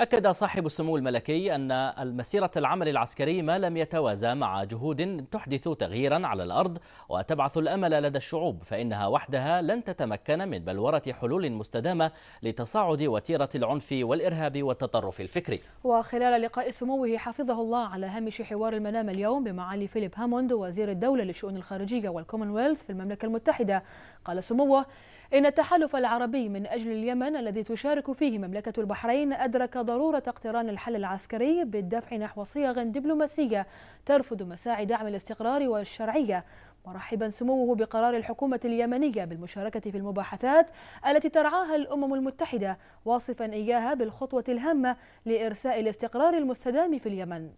أكد صاحب السمو الملكي أن المسيرة العمل العسكري ما لم يتوازى مع جهود تحدث تغييرا على الأرض وتبعث الأمل لدى الشعوب فإنها وحدها لن تتمكن من بلورة حلول مستدامة لتصاعد وتيرة العنف والإرهاب والتطرف الفكري وخلال لقاء سموه حفظه الله على هامش حوار المنام اليوم بمعالي فيليب هاموند وزير الدولة للشؤون الخارجية والكومنولث في المملكة المتحدة قال سموه إن التحالف العربي من أجل اليمن الذي تشارك فيه مملكة البحرين أدرك ضرورة اقتران الحل العسكري بالدفع نحو صيغ دبلوماسية ترفض مساعي دعم الاستقرار والشرعية مرحبا سموه بقرار الحكومة اليمنية بالمشاركة في المباحثات التي ترعاها الأمم المتحدة واصفا إياها بالخطوة الهامة لإرساء الاستقرار المستدام في اليمن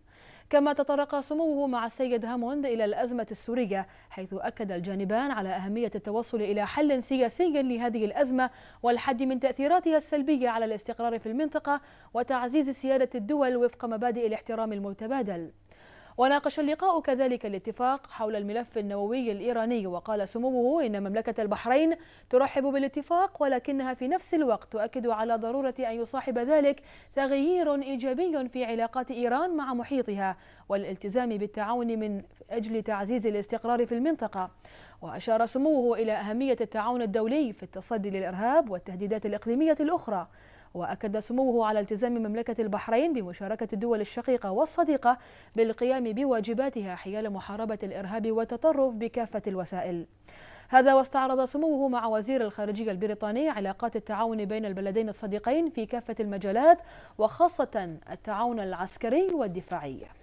كما تطرق سموه مع السيد هاموند إلى الأزمة السورية حيث أكد الجانبان على أهمية التوصل إلى حل سياسي لهذه الأزمة والحد من تأثيراتها السلبية على الاستقرار في المنطقة وتعزيز سيادة الدول وفق مبادئ الاحترام المتبادل وناقش اللقاء كذلك الاتفاق حول الملف النووي الإيراني وقال سموه إن مملكة البحرين ترحب بالاتفاق ولكنها في نفس الوقت تؤكد على ضرورة أن يصاحب ذلك تغيير إيجابي في علاقات إيران مع محيطها والالتزام بالتعاون من أجل تعزيز الاستقرار في المنطقة وأشار سموه إلى أهمية التعاون الدولي في التصدي للإرهاب والتهديدات الإقليمية الأخرى وأكد سموه على التزام مملكة البحرين بمشاركة الدول الشقيقة والصديقة بالقيام للقيام بواجباتها حيال محاربة الإرهاب والتطرف بكافة الوسائل هذا واستعرض سموه مع وزير الخارجية البريطاني علاقات التعاون بين البلدين الصديقين في كافة المجالات وخاصة التعاون العسكري والدفاعي